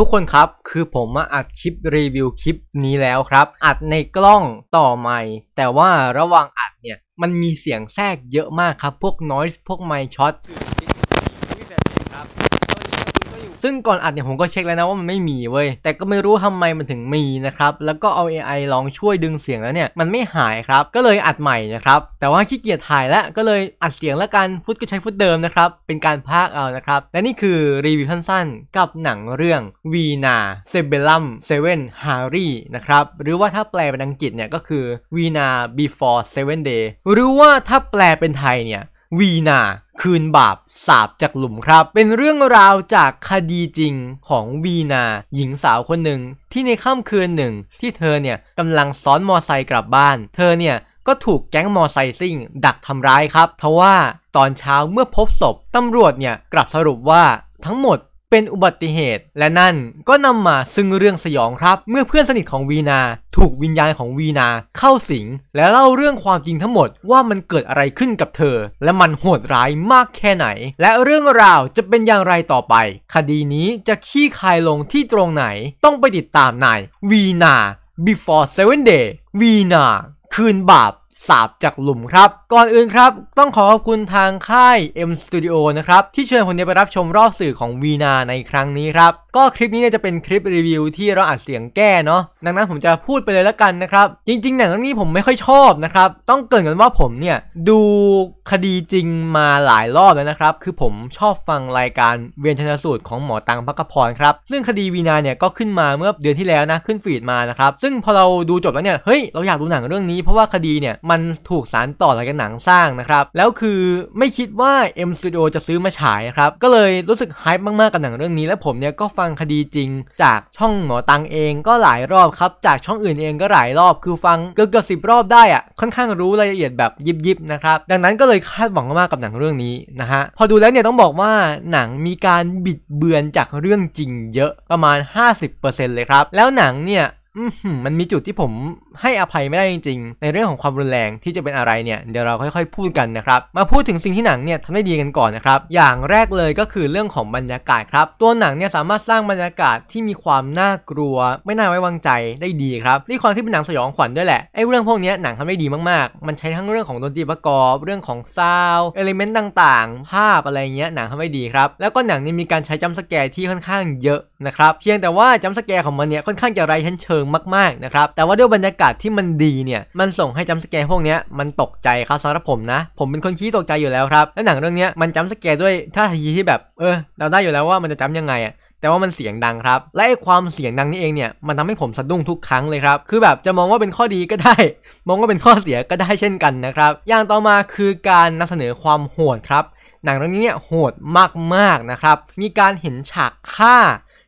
ทุกคนครับ คือผมมาอัดคลิปรีวิวคลิปนี้แล้วครับ อัดในกล้องต่อไมค์แต่ว่าระหว่างอัดเนี่ย มันมีเสียงแทรกเยอะมากครับ พวก noise พวกไมช็อตซึ่งก่อนอัดเนี่ยผมก็เช็คแล้วนะว่ามันไม่มีเว้ย แต่ก็ไม่รู้ทำไมมันถึงมีนะครับ แล้วก็เอา AI ลองช่วยดึงเสียงแล้วเนี่ย มันไม่หายครับก็เลยอัดใหม่นะครับ แต่ว่าขี้เกียจถ่ายแล้วก็เลยอัดเสียงแล้วกัน ฟุตก็ใช้ฟุตเดิมนะครับ เป็นการพากเอานะครับ และนี่คือรีวิวสั้นๆกับหนังเรื่องวีนาเซเบลัมเซเว่นฮารี่นะครับหรือว่าถ้าแปลเป็นอังกฤษเนี่ยก็คือวีนาบฟอร์เซเว่นเดย์หรือว่าถ้าแปลเป็นไทยเนี่ยวีนา คืนบาปสาบจากหลุมครับ เป็นเรื่องราวจากคดีจริงของวีนาหญิงสาวคนหนึ่ง ที่ในค่ำคืนหนึ่งที่เธอเนี่ยกำลังซ้อนมอไซค์กลับบ้าน เธอเนี่ยก็ถูกแก๊งมอไซซิ่งดักทำร้ายครับทว่าตอนเช้าเมื่อพบศพตำรวจเนี่ยกลับสรุปว่าทั้งหมดเป็นอุบัติเหตุและนั่นก็นำมาซึ่งเรื่องสยองครับ เมื่อเพื่อนสนิทของวีนาถูกวิญญาณของวีนาเข้าสิง และเล่าเรื่องความจริงทั้งหมดว่ามันเกิดอะไรขึ้นกับเธอ และมันโหดร้ายมากแค่ไหน และเรื่องราวจะเป็นอย่างไรต่อไป คดีนี้จะขี้คายลงที่ตรงไหนต้องไปติดตามในวีนา before seven day วีนา คืนบาปสาบจากหลุมครับก่อนอื่นครับ ต้องขอขอบคุณทางค่าย M Studio นะครับที่เชิญผมเนี่ยไปรับชมรอบสื่อของวีนาในครั้งนี้ครับ ก็คลิปนี้เนี่ยจะเป็นคลิปรีวิวที่เราอัดเสียงแก้เนาะดังนั้นผมจะพูดไปเลยละกันนะครับ จริงๆ หนังเรื่องนี้ผมไม่ค่อยชอบนะครับ ต้องเกริ่นกันว่าผมเนี่ย ดูคดีจริงมาหลายรอบแล้วนะครับ คือผมชอบฟังรายการเวียนชนสูตรของหมอตังพักพรครับซึ่งคดีวีนาเนี่ยก็ขึ้นมาเมื่อเดือนที่แล้วนะขึ้นฟีดมานะครับซึ่งพอเราดูจบแล้วเนี่ยเฮ้ยเราอยากดูหนังเรื่องนี้เพราะว่าคดีเนี่ยมันถูกสารต่อหลายกันหนังสร้างนะครับแล้วคือไม่คิดว่า M Studio จะซื้อมาฉายครับก็เลยรู้สึกฮายมากๆกับหนังเรื่องนี้และผมเนี่ยก็ฟังคดีจริงจากช่องหมอตังเองก็หลายรอบครับจากช่องอื่นเองก็หลายรอบคือฟังเกือบเกือบสิบรอบได้อะค่อนข้างรู้รายละเอียดแบบยิบๆนะครับดังนั้นก็เลยคาดหวังมากกับหนังเรื่องนี้นะฮะพอดูแล้วเนี่ยต้องบอกว่าหนังมีการบิดเบือนจากเรื่องจริงเยอะประมาณ 50%เลยครับแล้วหนังเนี่ยมันมีจุดที่ผมให้อภัยไม่ได้จริงๆ ในเรื่องของความรุนแรงที่จะเป็นอะไรเนี่ย เดี๋ยวเราค่อยๆพูดกันนะครับมาพูดถึงสิ่งที่หนังเนี่ยทำได้ดีกันก่อนนะครับอย่างแรกเลยก็คือเรื่องของบรรยากาศครับตัวหนังเนี่ยสามารถสร้างบรรยากาศที่มีความน่ากลัว ไม่น่าไว้วางใจได้ดีครับนี่ความที่เป็นหนังสยองขวัญด้วยแหละไอ้เรื่องพวกนี้หนังทำได้ดีมากๆ มันใช้ทั้งเรื่องของดนตรีประกอบ เรื่องของซาวเอลิเมนต์ต่างๆภาพอะไรเงี้ยหนังทำได้ดีครับ แล้วก็หนังนี้มีการใช้จัมสแกร์ที่ค่อนข้างเยอะนะครับเพียงแต่ว่าจัมสแกร์ของมันเนี่ยค่อนข้างจะไร้ชั้นเชิงมากๆนะครับแต่ว่าด้วยบรรยากาศที่มันดีเนี่ยมันส่งให้จัมสแกร์พวกนี้มันตกใจครับสำหรับผมนะ ผมเป็นคนขี้ตกใจอยู่แล้วครับและหนังเรื่องนี้มันจัมสแกร์ด้วยท่าทีที่แบบเออเราได้อยู่แล้วว่ามันจะจัมยังไงอะแต่ว่ามันเสียงดังครับและไอ้ความเสียงดังนี่เองเนี่ยมันทำให้ผมสะดุ้งทุกครั้งเลยครับคือแบบจะมองว่าเป็นข้อดีก็ได้ มองว่าเป็นข้อเสียก็ได้เช่นกันนะครับอย่างต่อมาคือการนำเสนอความโหดครับ หนังเรื่องนี้เนี่ยโหดมากๆนะครับมีการเห็นฉากฆ่า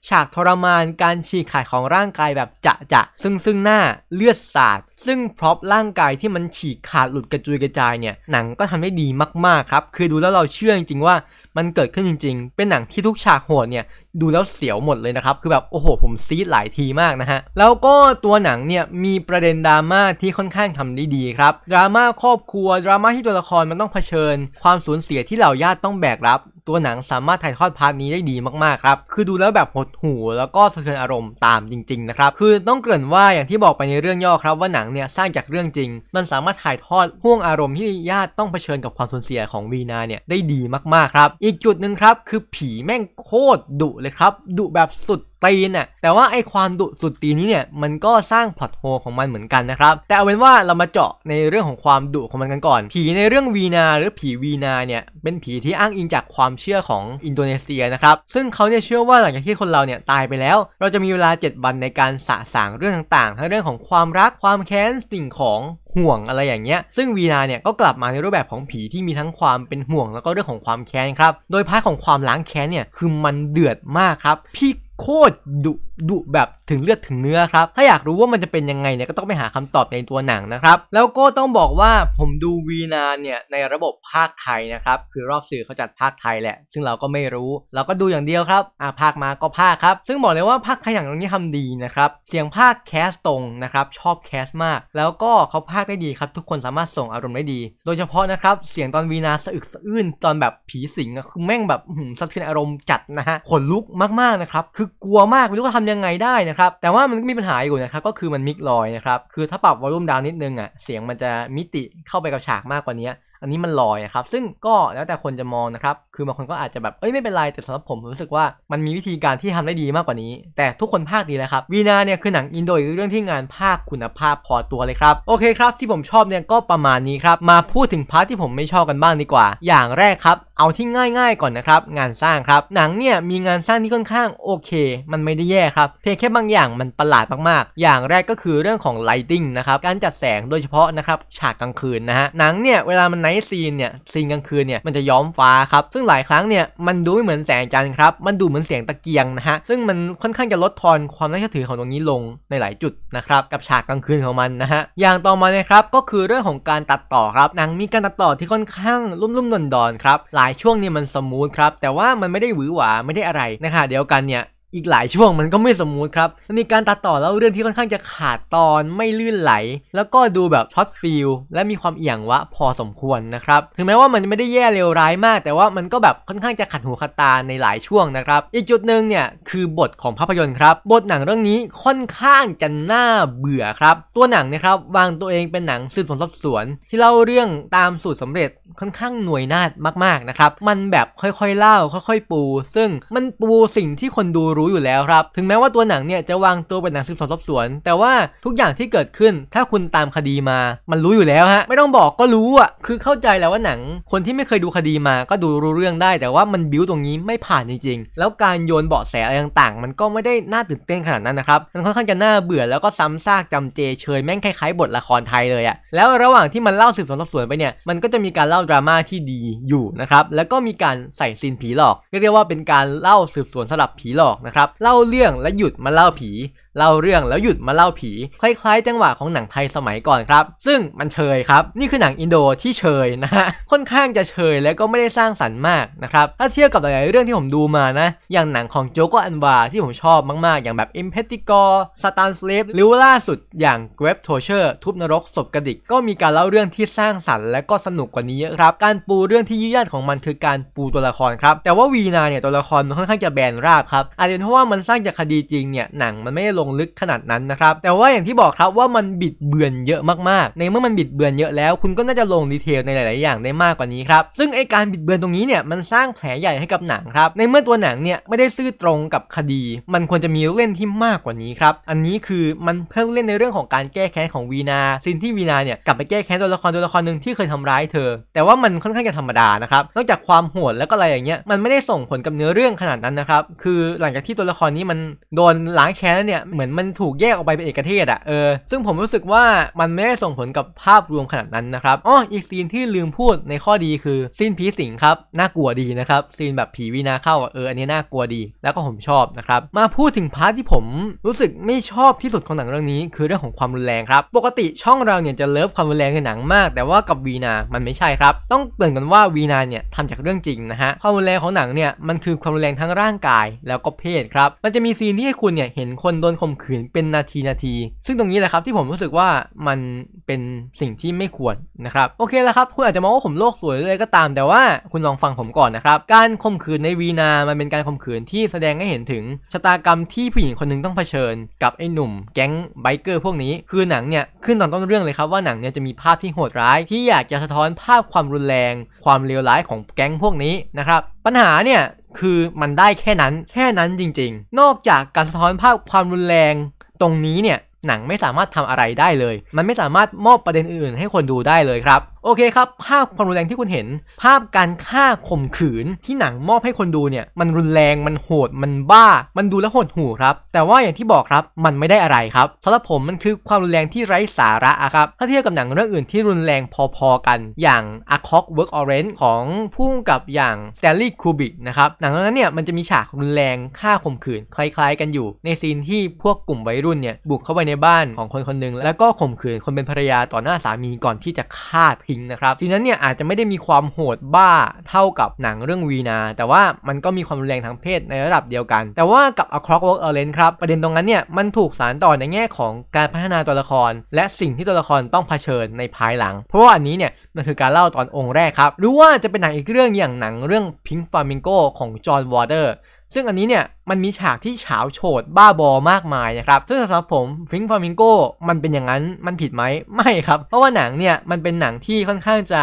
ฉากทรมานการฉีกขาดของร่างกายแบบจะจะซึ่งซึ่งหน้าเลือดสาดซึ่งพร็อพร่างกายที่มันฉีกขาดหลุดกระจุยกระจายเนี่ยหนังก็ทำได้ดีมากๆครับคือดูแล้วเราเชื่อจริง ๆ ว่ามันเกิดขึ้นจริงๆเป็นหนังที่ทุกฉากโหดเนี่ยดูแล้วเสียวหมดเลยนะครับคือแบบโอ้โหผมซีดหลายทีมากนะฮะแล้วก็ตัวหนังเนี่ยมีประเด็นดราม่าที่ค่อนข้างทำได้ดีครับดราม่าครอบครัวดราม่าที่ตัวละครมันต้องเผชิญ ความสูญเสียที่เหล่าญาติต้องแบกรับ ตัวหนังสามารถถ่ายทอดพาร์ทนี้ได้ดีมากๆครับคือดูแล้วแบบหดหูแล้วก็สะเทือนอารมณ์ตามจริงๆนะครับคือต้องเกริ่นว่าอย่างที่บอกไปในเรื่องย่อครับว่าหนังงเนี่ยสร้างจากเรื่องจริง มันสามารถถ่ายทอดห่วงอารมณ์ที่ญาติต้องเผชิญกับความสูญเสียของวีนาเนี่ยได้ดีมากๆครับ อีกจุดหนึ่งครับคือผีแม่งโคตรดุเลยครับดุแบบสุดตีนอะแต่ว่าไอความดุสุดตีนนี้เนี่ยมันก็สร้างพอดโฮของมันเหมือนกันนะครับแต่เอาเป็นว่าเรามาเจาะในเรื่องของความดุของมันกันก่อน ผีในเรื่องวีนาหรือผีวีนาเนี่ยเป็นผีที่อ้างอิงจากความเชื่อของอินโดนีเซียนะครับซึ่งเขาเนี่ยเชื่อว่าหลังจากที่คนเราเนี่ยตายไปแล้ว เราจะมีเวลา7วันในการสะสางเรื่องต่างๆทั้งเรื่องของความรักความแค้น สิ่งของห่วงอะไรอย่างเงี้ยซึ่งวีนาเนี่ยก็กลับมาในรูปแบบของผีที่มีทั้งความเป็นห่วงแล้วก็เรื่องของความแค้นครับโดยพาร์ทของความล้างแค้นเนี่ยคือมันเดือดมากครับพี่โคตรดุดุแบบถึงเลือดถึงเนื้อครับ ถ้าอยากรู้ว่ามันจะเป็นยังไงเนี่ยก็ต้องไปหาคำตอบในตัวหนังนะครับ แล้วก็ต้องบอกว่าผมดูวีนาเนี่ยในระบบภาคไทยนะครับ คือรอบสื่อเขาจัดภาคไทยแหละ ซึ่งเราก็ไม่รู้ เราก็ดูอย่างเดียวครับอ่าภาคมาก็ภาคครับ ซึ่งบอกเลยว่าภาคไทยอย่างตรงนี้ทำดีนะครับ เสียงภาคแคสตรงนะครับชอบแคสมาก แล้วก็เขาภาคได้ดีครับ ทุกคนสามารถส่งอารมณ์ได้ดี โดยเฉพาะนะครับเสียงตอนวีนาสะอึกสะอื้นตอนแบบผีสิงคือแม่งแบบสะเทือนอารมณ์จัดนะฮะขนลุกมากๆนะครับ คืออกลัวมากไม่รู้จะทำยังไงได้นะครับแต่ว่ามันมีปัญหาอยู่นะครับ ก็คือมันมิกลอยนะครับคือถ้าปรับวอลลุ่มดาวนิดนึงอ่ะเสียงมันจะมิติเข้าไปกับฉากมากกว่านี้ อันนี้มันลอยนะครับซึ่งก็แล้วแต่คนจะมองนะครับคือบางคนก็อาจจะแบบเอ้ยไม่เป็นไร แต่สำหรับผมผมรู้สึกว่า มันมีวิธีการที่ทำได้ดีมากกว่านี้ แต่ทุกคนภาคดีแล้วครับวีนาเนี่ยคือหนังอินโดอีกเรื่องที่งานภาคคุณภาพพอตัวเลยครับโอเคครับ ที่ผมชอบเนี่ยก็ประมาณนี้ครับมาพูดถึงพาร์ทที่ผมไม่ชอบกันบ้างดีกว่า อย่างแรกครับเอาที่ง่ายๆก่อนนะครับ งานสร้างครับหนังเนี่ยมีงานสร้างที่ค่อนข้างโอเค มันไม่ได้แย่ครับเพียงแค่บางอย่างมันประหลาดมากๆ อย่างแรกก็คือเรื่องของไลติงนะครับการจัดแสงโดยเฉพาะนะครับฉากกลางคืนนะฮะหนังเนี่ยเวลามันไนท์ซีนเนี่ยซีนกลางคืนเนี่ยมันจะย้อมฟ้าครับซึ่งหลายครั้งเนี่ย มันดูไม่เหมือนแสงจันทร์ครับมันดูเหมือนเสียงตะเกียงนะฮะซึ่งมันค่อนข้างจะลดทอนความน่าเชื่อถือของตรงนี้ลงในหลายจุดนะครับกับฉากกลางคืนของมันนะฮะอย่างต่อมาเนี่ยครับก็คือเรื่องของการตัดต่อครับหนังมีการตัดต่อที่ค่อนข้างลุ่มๆดอนๆครับหลายช่วงเนี่ยมันสมูทครับ แต่ว่ามันไม่ได้หวือหวาไม่ได้อะไรนะคะเดียวกันเนี่ยอีกหลายช่วงมันก็ไม่สมูทครับ มีการตัดต่อแล้วเรื่องที่ค่อนข้างจะขาดตอนไม่ลื่นไหล แล้วก็ดูแบบช็อตฟิลและมีความเอียงวะพอสมควรนะครับ ถึงแม้ว่ามันไม่ได้แย่เลวร้ายมาก แต่ว่ามันก็แบบค่อนข้างจะขัดหูขัดตาในหลายช่วงนะครับ อีกจุดหนึ่งเนี่ยคือบทของภาพยนตร์ครับบทหนังเรื่องนี้ค่อนข้างจะน่าเบื่อครับตัวหนังนะครับวางตัวเองเป็นหนังสืบสวนสอบสวน ที่เล่าเรื่องตามสูตรสำเร็จค่อนข้างหน่วยนาดมากๆนะครับมันแบบค่อยๆ เล่าค่อย ๆ ปู ซึ่งมันปูสิ่งที่คนดูรู้อยู่แล้วครับถึงแม้ว่าตัวหนังเนี่ยจะวางตัวเป็นหนังสืบสวนสอบสวนแต่ว่าทุกอย่างที่เกิดขึ้นถ้าคุณตามคดีมา มันรู้อยู่แล้วฮะไม่ต้องบอกก็รู้อ่ะคือเข้าใจแล้วว่าหนังคนที่ไม่เคยดูคดีมาก็ดูรู้เรื่องได้ แต่ว่ามันบิวตรงนี้ไม่ผ่านจริงๆแล้วการโยนเบาะแสอะไรต่างๆมันก็ไม่ได้น่าตื่นเต้นขนาดนั้นนะครับมันค่อนข้างจะน่าเบื่อแล้วก็ซ้ำซากจำเจเชยแม่งคล้ายๆบทละครไทยเลยอ่ะแล้วระหว่างที่มันเล่าสืบสวนสอบสวนไปเนี่ยมันก็จะมีการเล่าดราม่าที่ดีอยู่นะครับแล้วก็มีการใส่ซีนผีหลอกเรียกว่าเป็นการเล่าสืบสวนสลับผีหลอกนะครับเล่าเรื่องและหยุดมาเล่าผีเล่าเรื่องแล้วหยุดมาเล่าผี คล้ายๆจังหวะของหนังไทยสมัยก่อนครับ ซึ่งมันเชยครับ นี่คือหนังอินโดที่เชยนะฮะค่อนข้างจะเชยและก็ไม่ได้สร้างสรรค์มากนะครับ ถ้าเทียบกับหลายๆเรื่องที่ผมดูมานะ อย่างหนังของโจโกอันวาที่ผมชอบมากๆ อย่างแบบ i m p e t i g o r Satan Slave หรือว่าล่าสุดอย่าง g r a b Torture ทุบนรกศพกระดิกก็มีการเล่าเรื่องที่สร้างสรรค์และก็สนุกกว่านี้ครับการปูเรื่องที่ยืดยาดของมันคือการปูตัวละครครับแต่ว่าวีนาเนี่ยตัวละครมันค่อนข้างจะแบนราบครับ อาจจะเป็นเพราะว่ามันสร้างจากคดีจริงเนี่ยหนังมันไม่ได้ลงงลึกขนาดนั้นนะครับแต่ว่าอย่างที่บอกครับว่ามันบิดเบือนเยอะมากๆ ในเมื่อมันบิดเบือนเยอะแล้วคุณก็น่าจะลงดีเทลในหลาย ๆอย่างได้มากกว่านี้ครับซึ่งไอการบิดเบือนตรงนี้เนี่ยมันสร้างแผลใหญ่ให้กับหนังครับในเมื่อตัวหนังเนี่ยไม่ได้ซื่อตรงกับคดี มันควรจะมีเล่นที่มากกว่านี้ครับอันนี้คือมันเพิ่มเล่นในเรื่องของการแก้แค้นของวีนาซินที่วีนาเนี่ยกลับไปแก้แค้นตัวละครตัวละครหนึ่งที่เคยทำร้ายเธอ แต่ว่ามันค่อนข้างจะธรรมดานะครับนอกจากความโหดแล้วก็อะไรอย่างเงี้ยมันไม่ได้ส่งผลกับเนื้อเรื่องขนาดนั้นนะครับคือหลังจากที่ตัวละครนี้มันโดนล้างแค้นเนี่ยเหมือนมันถูกแยกออกไปเป็นเอกเทศอะเออซึ่งผมรู้สึกว่ามันไม่ได้ส่งผลกับภาพรวมขนาดนั้นนะครับอ๋ออีกซีนที่ลืมพูดในข้อดีคือซีนผีสิงครับน่ากลัวดีนะครับซีนแบบผีวินาเข้าเอออันนี้น่ากลัวดี แล้วก็ผมชอบนะครับมาพูดถึงพาร์ทที่ผมรู้สึกไม่ชอบที่สุดของหนังเรื่องนี้ คือเรื่องของความรุนแรงครับ ปกติช่องเราเนี่ยจะเลิฟความรุนแรงในหนังมาก แต่ว่ากับวีนามันไม่ใช่ครับต้องเตือนกันว่าวีนาเนี่ยทำจากเรื่องจริงนะฮะความรุนแรงของหนังเนี่ยมันคือความรุนแรงทั้งร่างกายแล้วก็เพศครับมันจะมีซีนที่ให้คุณเนี่ยเห็นคนโดนข่มขืนเป็นนาทีนาทีซึ่งตรงนี้แหละครับที่ผมรู้สึกว่ามันเป็นสิ่งที่ไม่ควรนะครับ โอเคแล้วครับคุณอาจจะมองว่าผมโลกสวยเลยก็ตามแต่ว่าคุณลองฟังผมก่อนนะครับ การข่มขืนในวีนามันเป็นการข่มขืนที่แสดงให้เห็นถึงชะตากรรมที่ผู้หญิงคนนึงต้องเผชิญ กับไอ้หนุ่ม แก๊งไบเกอร์พวกนี้ คือหนังเนี่ยขึ้นตอนต้นเรื่องเลยครับว่าหนังเนี่ยจะมีภาพที่โหดร้ายที่อยากจะสะท้อนภาพความรุนแรง ความเลวร้ายของแก๊งพวกนี้นะครับปัญหาเนี่ยคือมันได้แค่นั้นแค่นั้นจริง ๆ นอกจากการสะท้อนภาพความรุนแรงตรงนี้เนี่ยหนังไม่สามารถทำอะไรได้เลย มันไม่สามารถมอบประเด็นอื่นให้คนดูได้เลยครับ โอเคครับภาพความรุนแรงที่คุณเห็น ภาพการฆ่าข่มขืนที่หนังมอบให้คนดูเนี่ยมันรุนแรงมันโหดมันบ้า มันดูแล้วโหดหูครับแต่ว่าอย่างที่บอกครับมันไม่ได้อะไรครับสำหรับผมมันคือความรุนแรงที่ไร้สาระครับถ้าเทียบกับหนังเรื่องอื่นที่รุนแรงพอ ๆกัน อย่าง A c o c k Work Orange ของพุ่งกับอย่าง Stanley Kubrick นะครับหนังเรื่องนั้นเนี่ยมันจะมีฉากรุนแรงฆ่าข่มขืนคล้าย ๆ กันอยู่ ในซีนที่พวกกลุ่มวัยรุ่นเนี่ยบุกเข้าไปในบ้านของคนคนหนึ่งแล้วก็ข่มขืนคนเป็นภรรยาต่อหน้าสามีก่อนที่จะฆ่าทิ้งนะครับทีนั้นเนี่ยอาจจะไม่ได้มีความโหดบ้าเท่ากับหนังเรื่องวีนา แต่ว่ามันก็มีความรุนแรงทางเพศในระดับเดียวกัน แต่ว่ากับ A Clockwork Orange ครับประเด็นตรงนั้นเนี่ยมันถูกสานต่อในแง่ของการพัฒนาตัวละคร และสิ่งที่ตัวละครต้องเผชิญในภายหลัง เพราะว่าอันนี้เนี่ยมันคือการเล่าตอนองค์แรกครับหรือว่าจะเป็นหนังอีกเรื่องอย่างหนังเรื่อง Pink Flamingo ของจอห์นวอเ r อร์ซึ่งอันนี้เนี่ยมันมีฉากที่เฉาโฉดบ้าบอมากมายนะครับ ซึ่งสำหรับผมฟิงฟามิงโก้มันเป็นอย่างนั้น มันผิดไหม ไม่ครับ เพราะว่าหนังเนี่ย มันเป็นหนังที่ค่อนข้างจะ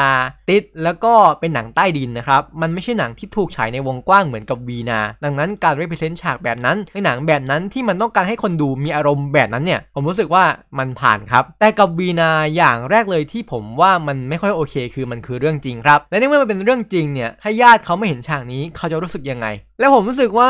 ติด แล้วก็เป็นหนังใต้ดินนะครับ มันไม่ใช่หนังที่ถูกฉายในวงกว้างเหมือนกับวีนา ดังนั้นการ represent ฉากแบบนั้นในหนังแบบนั้นที่มันต้องการให้คนดูมีอารมณ์แบบนั้นเนี่ย ผมรู้สึกว่ามันผ่านครับ แต่กับวีนาอย่างแรกเลยที่ผมว่ามันไม่ค่อยโอเคคือมันคือเรื่องจริงครับ และในเมื่อมันเป็นเรื่องจริงเนี่ยถ้าญาติเขาไม่เห็นฉากนี้เขาจะรู้สึกยังไง และผมรู้สึกว่า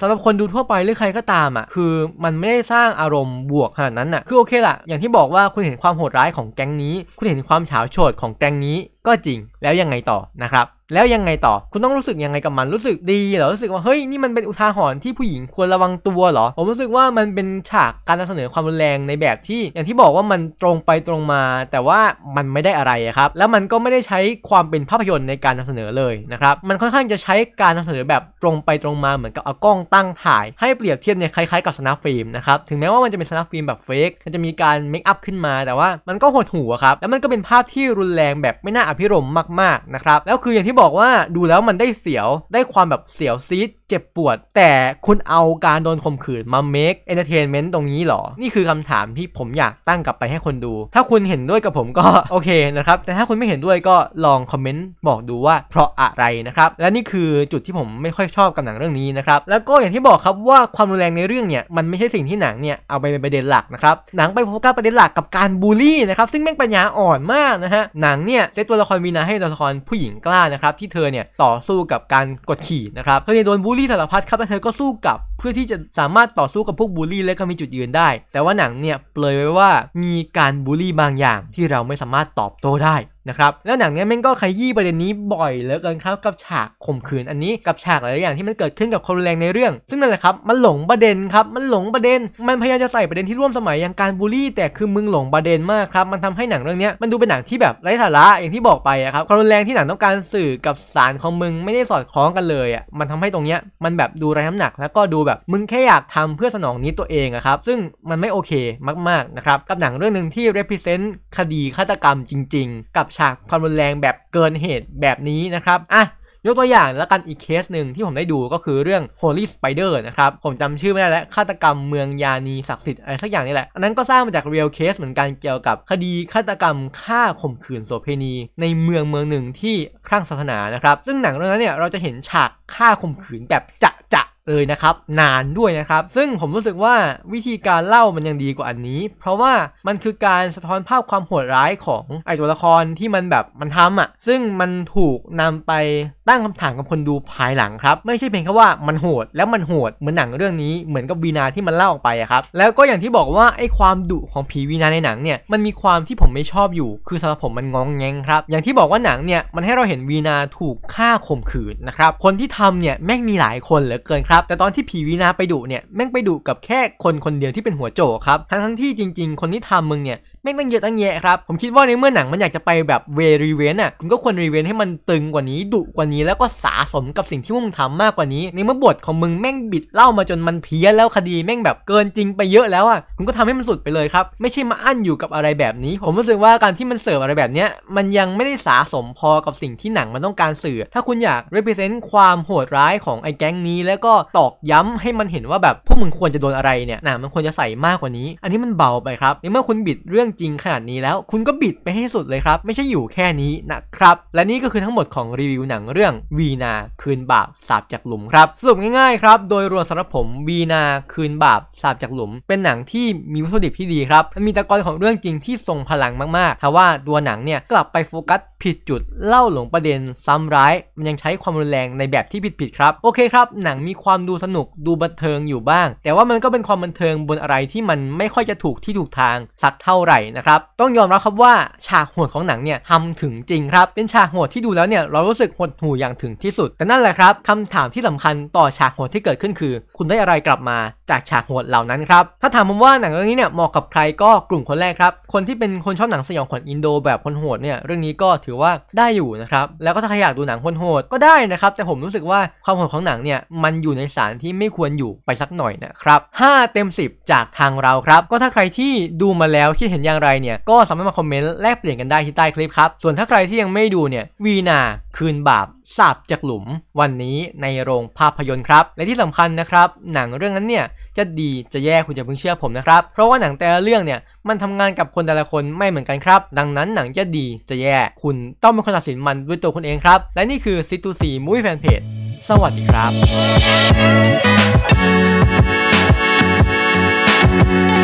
สำหรับรับคนดูทั่วไปหรือใครก็ตามอ่ะคือมันไม่ได้สร้างอารมณ์บวกขนาดนั้นอ่ะคือโอเคละอย่างที่บอกว่าคุณเห็นความโหดร้ายของแก๊งนี้ คุณเห็นความเฉาโฉดของแก๊งนี้ก็จริงแล้วยังไงต่อนะครับแล้วยังไงต่อคุณต้องรู้สึกยังไงกับมันรู้สึกดีหรอรู้สึกว่าเฮ้ยนี่มันเป็นอุทาหรณ์ที่ผู้หญิงควรระวังตัวหรอผมรู้สึกว่ามันเป็นฉากการนำเสนอความรุนแรงในแบบที่ อย่างที่บอกว่ามันตรงไปตรงมา แต่ว่ามันไม่ได้อะไรครับแล้วมันก็ไม่ได้ใช้ความเป็นภาพยนตร์ในการนำเสนอเลยนะครับมันค่อนข้างจะใช้การนำเสนอแบบตรงไปตรงมาเหมือนกับเอากล้องตั้งถ่ายให้เปรียบเทียบเนี่ยคล้ายๆกับสนาฟิล์มนะครับถึงแม้ว่ามันจะเป็นสนาฟิล์มแบบเฟกมันจะมีการเมคอัพขึ้นมา แต่ว่ามันก็หดหัวครับแล้วมันก็เป็นภาพที่รุนแรงแบบไม่น่าอพิรมมากๆนะครับแล้วคืออย่างที่บอกว่าดูแล้วมันได้เสียวได้ความแบบเสียวซีดจ็บปวดแต่คุณเอาการโดนข่มขืนมา make entertainment ตรงนี้หรอ นี่คือคำถามที่ผมอยากตั้งกลับไปให้คนดู ถ้าคุณเห็นด้วยกับผมก็โอเคนะครับ แต่ถ้าคุณไม่เห็นด้วยก็ลองคอมเมนต์บอกดูว่าเพราะอะไรนะครับ และนี่คือจุดที่ผมไม่ค่อยชอบกับหนังเรื่องนี้นะครับ แล้วก็อย่างที่บอกครับว่าความรุนแรงในเรื่องเนี่ยมันไม่ใช่สิ่งที่หนังเนี่ยเอาไปเป็นประเด็นหลักนะครับ หนังไปโฟกัสประเด็นหลักกับการบูลลี่นะครับ ซึ่งแม่งปัญญาอ่อนมากนะฮะ หนังเนี่ยเซตตัวละครวีนา ให้ตัวละครผู้หญิงกล้านะครับที่เธอเนี่ยต่อสู้กับการกดขี่นะครับเธอเนี่ยโดนบูลลีี่สารพัดครับและเธอก็สู้กลับเพื่อที่จะสามารถต่อสู้กับพวกบูลลี่และก็มีจุดยืนได้ แต่ว่าหนังเนี่ย เปลยไว้ว่ามีการบูลลี่บางอย่างที่เราไม่สามารถตอบโต้ได้นะครับแล้วหนังเนี้ยแม่งก็ขยี้ประเด็นนี้บ่อยเหลือเกินครับ กับฉากข่มขืนอันนี้กับฉากหลายอย่าง ที่มันเกิดขึ้นกับคนแรงในเรื่อง ซึ่งนั่นแหละครับมันหลงประเด็นครับมันหลงประเด็น มันพยายามจะใส่ประเด็นที่ร่วมสมัยอย่างการบูลลี่ แต่คือมึงหลงประเด็นมากครับมันทำให้หนังเรื่องนี้มันดูเป็นหนังที่แบบไร้สาระอย่างที่บอกไปครับความรุนแรงที่หนังต้องการสื่อกับสารของมึงไม่ได้สอดคล้องกันเลยอ่ะมันทำให้ตรงเนี้ยมันแบบดูไร้น้ำหนักแล้วก็ดูแบบมึงแค่อยากทำเพื่อสนองนี้ตัวเองอะครับซึ่งมันไม่โอเคมากๆนะครับกับหนังเรื่องหนึ่งที่ represent คดีฆาตกรรมจริง ๆ กับฉากความรุนแรงแบบเกินเหตุแบบนี้นะครับอ่ะยกตัวอย่างแล้วกันอีกเคสหนึ่งที่ผมได้ดูก็คือเรื่อง Holy Spider นะครับ ผมจำชื่อไม่ได้แล้วฆาตกรรมเมืองยานีศักดิ์สิทธิ์อะไรสักอย่างนี่แหละ อันนั้นก็สร้างมาจากเรียลเคสเหมือนกันเกี่ยวกับ คดีฆาตกรรมฆ่าข่มขืนโสเภณีในเมืองเมืองหนึ่งที่คลั่งศาสนานะครับ ซึ่งหนังเรื่องนั้นเนี่ยเราจะเห็นฉากฆ่าข่มขืนแบบจะเลยนะครับ นานด้วยนะครับ ซึ่งผมรู้สึกว่าวิธีการเล่ามันยังดีกว่าอันนี้ เพราะว่ามันคือการสะท้อนภาพความโหดร้ายของไอตัวละครที่มันแบบมันทำอ่ะ ซึ่งมันถูกนำไปตั้งคำถามกับคนดูภายหลังครับ ไม่ใช่เพียงแค่ว่ามันโหดแล้วมันโหดเหมือนหนังเรื่องนี้เหมือนกับวีนาที่มันเล่าออกไปครับแล้วก็อย่างที่บอกว่า ไอ้ความดุของผีวีนาในหนังเนี่ยมันมีความที่ผมไม่ชอบอยู่ คือสำหรับผมมันงองแงงครับอย่างที่บอกว่าหนังเนี่ย มันให้เราเห็นวีนาถูกฆ่าข่มขืนนะครับคนที่ทำเนี่ยแม่งมีหลายคนเหลือเกินครับ แต่ตอนที่ผีวีนาไปดุเนี่ยแม่งไปดุกับแค่คนคนเดียวที่เป็นหัวโจครับทั้งทั้งที่จริงๆ คนที่ทำมึงเนี่ยม่งตั้งเยอะตั้งแยะครับผมคิดว่าในเมื่อหนังมันอยากจะไปแบบเวรีเวนน่ะคุณก็ควรรีเวนให้มันตึงกว่านี้ดุกว่านี้แล้วก็สะสมกับสิ่งที่มึงทำมากกว่านี้ ในเมื่อบทของมึงแม่งบิดเล่ามาจนมันเพี้ยนแล้วคดีแม่งแบบเกินจริง ไปเยอะแล้วอ่ะคุณก็ทำให้มันสุดไปเลยครับไม่ใช่มาอั้นอยู่กับอะไรแบบนี้ ผมรู้สึกว่าการที่มันเสิร์ฟอะไรแบบเนี้ยมันยังไม่ได้สะสมพอกับสิ่งที่หนังมันต้องการสื่อ ถ้าคุณอยาก represent ความโหดร้ายของไอ้แก๊งนี้ แล้วก็ตอกย้ำให้มันเห็นว่าแบบพวกมึงควรจะโดนอะไรเนี่ยหนังมันควรจะใส่มากกว่านี้ อันนี้มันเบาไปครับในเมื่อคุณบิดเรื่องจริงขนาดนี้แล้ว คุณก็บิดไปให้สุดเลยครับไม่ใช่อยู่แค่นี้นะครับและนี่ก็คือทั้งหมดของรีวิวหนังเรื่องื่องวีนาคืนบาปสาบจากหลุมครับสรุปง่ายๆครับ โดยรวมสำหรับผม วีนาคืนบาปสาบจากหลุม เป็นหนังที่มีวัตถุดิบที่ดีครับมันมีตะกอนของเรื่องจริงที่ทรงพลังมากๆแต่ว่าตัวหนังเนี่ยกลับไปโฟกัสผิดจุดเล่าหลงประเด็นซ้ำร้ายมันยังใช้ความรุนแรงในแบบที่ผิดๆครับ โอเคครับ หนังมีความดูสนุกดูบันเทิงอยู่บ้าง แต่ว่ามันก็เป็นความบันเทิงบนอะไรที่มันไม่ค่อยจะถูกที่ถูกทางสักเท่าไหร่นะครับ ต้องยอมรับครับว่าฉากโหดของหนังเนี่ยทำถึงจริงครับ เป็นฉากโหดที่ดูแล้วเนี่ยเรารู้สึกหดหู่อย่างถึงที่สุด แต่นั่นแหละครับคำถามที่สำคัญต่อฉากโหดที่เกิดขึ้นคือ คุณได้อะไรกลับมาจากฉากโหดเหล่านั้นครับถ้าถามผมว่าหนังเรื่องนี้เนี่ยเหมาะกับใครก็กลุ่มคนแรกครับคนที่เป็นคนชอบหนังสยองขวัญอินโดแบบคนโหดเนี่ยเรื่องนี้ก็ถือว่าได้อยู่นะครับแล้วก็ถ้าใครอยากดูหนังคนโหดก็ได้นะครับแต่ผมรู้สึกว่าความโหดของหนังเนี่ยมันอยู่ในสารที่ไม่ควรอยู่ไปสักหน่อยนะครับ5เต็ม 10 จากทางเราครับก็ถ้าใครที่ดูมาแล้วคิดเห็นอย่างไรเนี่ยก็สามารถมาคอมเมนต์แลกเปลี่ยนกันได้ที่ใต้คลิปครับส่วนถ้าใครที่ยังไม่ดูเนี่ยวีนาคืนบาปสาบจากหลุมวันนี้ในโรงภาพยนตร์ครับ และที่สำคัญนะครับ หนังเรื่องนั้นเนี่ย จะดีจะแย่คุณจะเพิ่งเชื่อผมนะครับ เพราะว่าหนังแต่ละเรื่องเนี่ยมันทำงานกับคนแต่ละคนไม่เหมือนกันครับ ดังนั้นหนังจะดีจะแย่ คุณต้องเป็นคนตัดสินมันด้วยตัวคุณเองครับ และนี่คือซิตูซีมุ้ยแฟนเพจสวัสดีครับ